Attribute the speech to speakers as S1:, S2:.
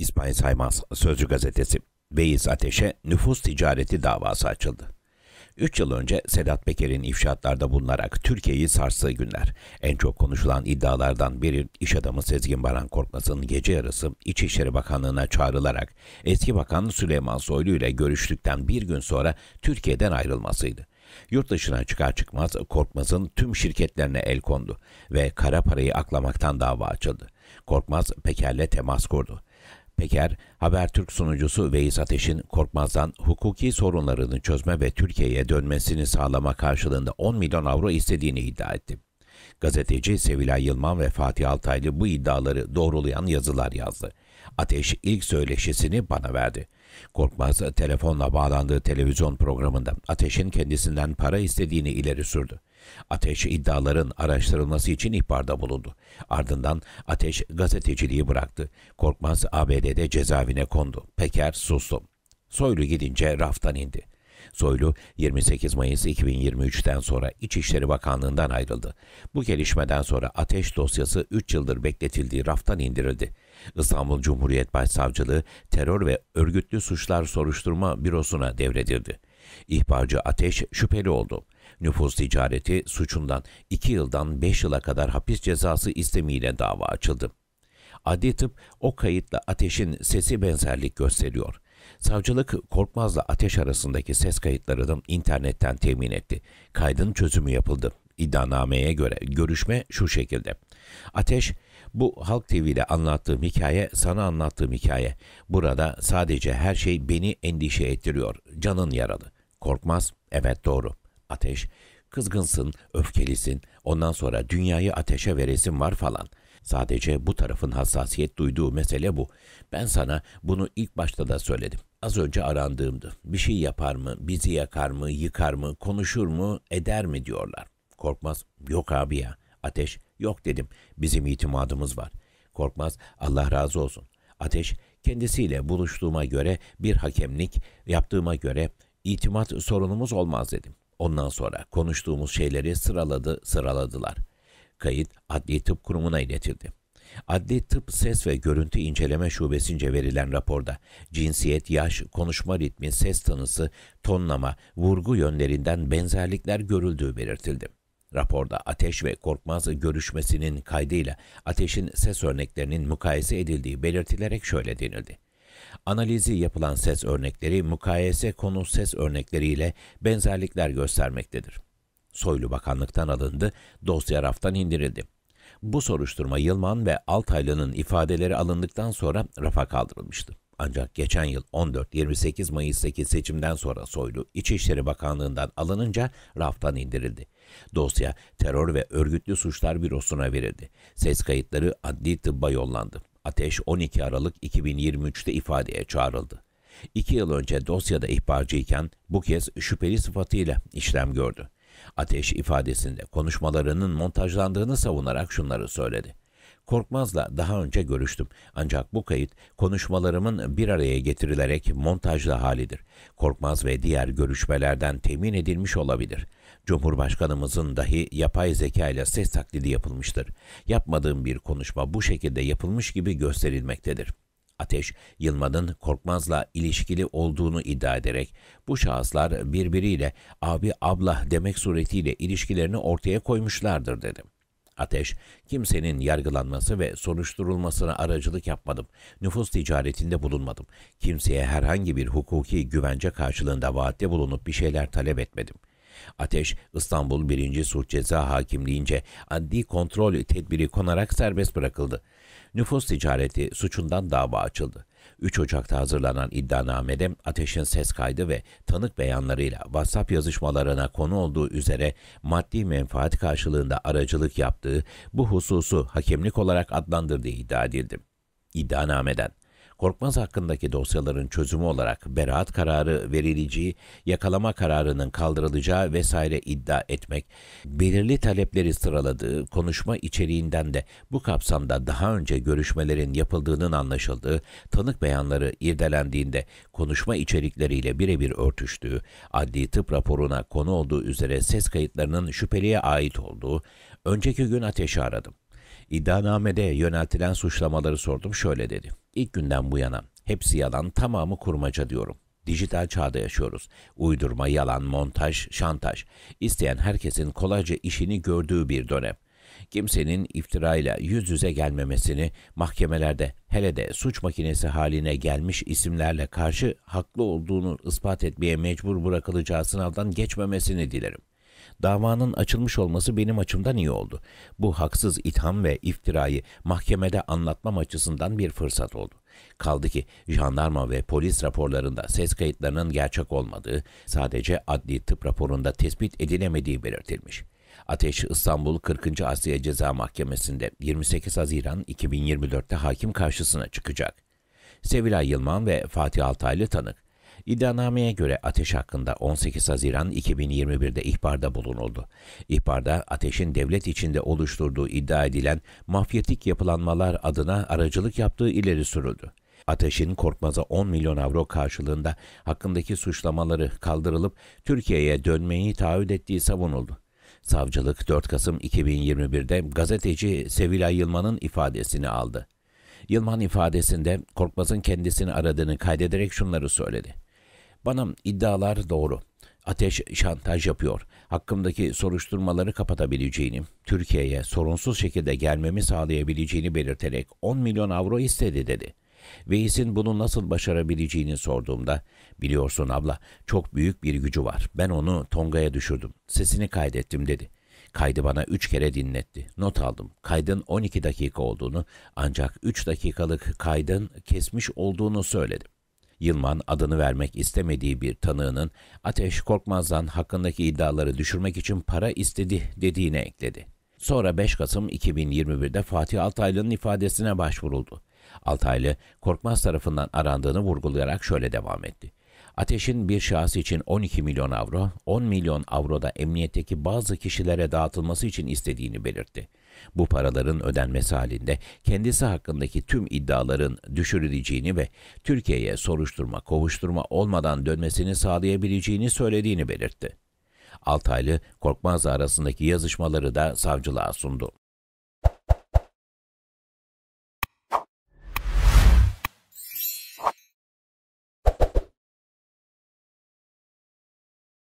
S1: İsmail Saymaz, Sözcü Gazetesi. Beyiz Ateş'e nüfus ticareti davası açıldı. 3 yıl önce Sedat Peker'in ifşaatlarda bulunarak Türkiye'yi sarstığı günler. En çok konuşulan iddialardan biri iş adamı Sezgin Baran Korkmaz'ın gece yarısı İçişleri Bakanlığı'na çağrılarak eski bakan Süleyman Soylu ile görüştükten bir gün sonra Türkiye'den ayrılmasıydı. Yurt dışına çıkar çıkmaz Korkmaz'ın tüm şirketlerine el kondu ve kara parayı aklamaktan dava açıldı. Korkmaz Peker'le temas kurdu. Peker, Habertürk sunucusu Veys Ateş'in Korkmaz'dan hukuki sorunlarını çözme ve Türkiye'ye dönmesini sağlama karşılığında 10 milyon avro istediğini iddia etti. Gazeteci Sevilay Yılman ve Fatih Altaylı bu iddiaları doğrulayan yazılar yazdı. Ateş ilk söyleşisini bana verdi. Korkmaz telefonla bağlandığı televizyon programında Ateş'in kendisinden para istediğini ileri sürdü. Ateş iddiaların araştırılması için ihbarda bulundu. Ardından Ateş gazeteciliği bıraktı. Korkmaz ABD'de cezaevine kondu. Peker sustu. Soylu gidince raftan indi. Soylu 28 Mayıs 2023'ten sonra İçişleri Bakanlığından ayrıldı. Bu gelişmeden sonra ateş dosyası 3 yıldır bekletildiği raftan indirildi. İstanbul Cumhuriyet Başsavcılığı Terör ve Örgütlü Suçlar Soruşturma Bürosu'na devredildi. İhbarcı Ateş şüpheli oldu. Nüfus ticareti suçundan 2 yıldan 5 yıla kadar hapis cezası istemiyle dava açıldı. Adli tıp o kayıtla ateşin sesi benzerlik gösteriyor. Savcılık Korkmaz'la ateş arasındaki ses kayıtlarını internetten temin etti. Kaydın çözümü yapıldı. İddianameye göre görüşme şu şekilde. Ateş, bu Halk TV'de anlattığım hikaye sana anlattığım hikaye. Burada sadece her şey beni endişe ettiriyor. Canın yaralı. Korkmaz, evet doğru ateş, kızgınsın, öfkelisin, ondan sonra dünyayı ateşe veresin var falan. Sadece bu tarafın hassasiyet duyduğu mesele bu. Ben sana bunu ilk başta da söyledim. Az önce arandığımdı. Bir şey yapar mı, bizi yakar mı, yıkar mı, konuşur mu, eder mi diyorlar. Korkmaz, yok abi ya. Ateş, yok dedim. Bizim itimadımız var. Korkmaz, Allah razı olsun. Ateş, kendisiyle buluştuğuma göre bir hakemlik, yaptığıma göre itimat sorunumuz olmaz dedim. Ondan sonra konuştuğumuz şeyleri sıraladı, sıraladılar. Kayıt Adli Tıp Kurumu'na iletildi. Adli Tıp Ses ve Görüntü İnceleme Şubesince verilen raporda cinsiyet, yaş, konuşma ritmi, ses tanısı, tonlama, vurgu yönlerinden benzerlikler görüldüğü belirtildi. Raporda Ateş ve Korkmaz görüşmesinin kaydıyla Ateş'in ses örneklerinin mukayese edildiği belirtilerek şöyle denildi. Analizi yapılan ses örnekleri mukayese konu ses örnekleriyle benzerlikler göstermektedir. Soylu bakanlıktan alındı, dosya raftan indirildi. Bu soruşturma Yılman ve Altaylı'nın ifadeleri alındıktan sonra rafa kaldırılmıştı. Ancak geçen yıl 14-28 Mayıs'taki seçimden sonra Soylu İçişleri Bakanlığı'ndan alınınca raftan indirildi. Dosya Terör ve Örgütlü Suçlar Bürosu'na verildi. Ses kayıtları adli tıbba yollandı. Ateş 12 Aralık 2023'te ifadeye çağrıldı. İki yıl önce dosyada ihbarcıyken bu kez şüpheli sıfatıyla işlem gördü. Ateş ifadesinde konuşmalarının montajlandığını savunarak şunları söyledi. Korkmaz'la daha önce görüştüm. Ancak bu kayıt konuşmalarımın bir araya getirilerek montajlı halidir. Korkmaz ve diğer görüşmelerden temin edilmiş olabilir. Cumhurbaşkanımızın dahi yapay zeka ile ses taklidi yapılmıştır. Yapmadığım bir konuşma bu şekilde yapılmış gibi gösterilmektedir. Ateş, Yılmaz'ın Korkmaz'la ilişkili olduğunu iddia ederek bu şahıslar birbiriyle abi abla demek suretiyle ilişkilerini ortaya koymuşlardır dedim. Ateş, kimsenin yargılanması ve sonuçturulmasına aracılık yapmadım. Nüfus ticaretinde bulunmadım. Kimseye herhangi bir hukuki güvence karşılığında vaatte bulunup bir şeyler talep etmedim. Ateş, İstanbul 1. Suç Ceza Hakimliğince adli kontrol tedbiri konarak serbest bırakıldı nüfus ticareti suçundan dava açıldı. 3 Ocak'ta hazırlanan iddianamede Ateş'in ses kaydı ve tanık beyanlarıyla WhatsApp yazışmalarına konu olduğu üzere maddi menfaat karşılığında aracılık yaptığı bu hususu hakemlik olarak adlandırdığı iddia edildi. İddianameden Korkmaz hakkındaki dosyaların çözümü olarak beraat kararı verileceği, yakalama kararının kaldırılacağı vesaire iddia etmek, belirli talepleri sıraladığı konuşma içeriğinden de bu kapsamda daha önce görüşmelerin yapıldığının anlaşıldığı, tanık beyanları irdelendiğinde konuşma içerikleriyle birebir örtüştüğü, adli tıp raporuna konu olduğu üzere ses kayıtlarının şüpheliye ait olduğu, önceki gün ateşi aradım. İddianamede yöneltilen suçlamaları sordum şöyle dedi. İlk günden bu yana hepsi yalan tamamı kurmaca diyorum. Dijital çağda yaşıyoruz. Uydurma, yalan, montaj, şantaj. İsteyen herkesin kolayca işini gördüğü bir dönem. Kimsenin iftirayla yüz yüze gelmemesini mahkemelerde hele de suç makinesi haline gelmiş isimlerle karşı haklı olduğunu ispat etmeye mecbur bırakılacağı sınavdan geçmemesini dilerim. Davanın açılmış olması benim açımdan iyi oldu. Bu haksız itham ve iftirayı mahkemede anlatmam açısından bir fırsat oldu. Kaldı ki jandarma ve polis raporlarında ses kayıtlarının gerçek olmadığı, sadece adli tıp raporunda tespit edilemediği belirtilmiş. Ateş İstanbul 40. Asya Ceza Mahkemesi'nde 28 Haziran 2024'te hakim karşısına çıkacak. Sevilay Yılman ve Fatih Altaylı tanık. İddianameye göre ateş hakkında 18 Haziran 2021'de ihbarda bulunuldu. İhbarda ateşin devlet içinde oluşturduğu iddia edilen mafyatik yapılanmalar adına aracılık yaptığı ileri sürüldü. Ateş'in Korkmaz'a 10 milyon avro karşılığında hakkındaki suçlamaları kaldırılıp Türkiye'ye dönmeyi taahhüt ettiği savunuldu. Savcılık 4 Kasım 2021'de gazeteci Sevilay Yılman'ın ifadesini aldı. Yılman ifadesinde Korkmaz'ın kendisini aradığını kaydederek şunları söyledi. Bana iddialar doğru. Ateş şantaj yapıyor. Hakkımdaki soruşturmaları kapatabileceğini, Türkiye'ye sorunsuz şekilde gelmemi sağlayabileceğini belirterek 10 milyon avro istedi dedi. Veys'in bunu nasıl başarabileceğini sorduğumda, biliyorsun abla çok büyük bir gücü var. Ben onu Tonga'ya düşürdüm. Sesini kaydettim dedi. Kaydı bana üç kere dinletti. Not aldım. Kaydın 12 dakika olduğunu ancak 3 dakikalık kaydın kesmiş olduğunu söyledim. Yılman adını vermek istemediği bir tanığının Ateş Korkmaz'dan hakkındaki iddiaları düşürmek için para istedi dediğine ekledi. Sonra 5 Kasım 2021'de Fatih Altaylı'nın ifadesine başvuruldu. Altaylı, Korkmaz tarafından arandığını vurgulayarak şöyle devam etti. Ateş'in bir şahıs için 12 milyon avro, 10 milyon avro da emniyetteki bazı kişilere dağıtılması için istediğini belirtti. Bu paraların ödenmesi halinde kendisi hakkındaki tüm iddiaların düşürüleceğini ve Türkiye'ye soruşturma, kovuşturma olmadan dönmesini sağlayabileceğini söylediğini belirtti. Altaylı, Korkmaz arasındaki yazışmaları da savcılığa sundu.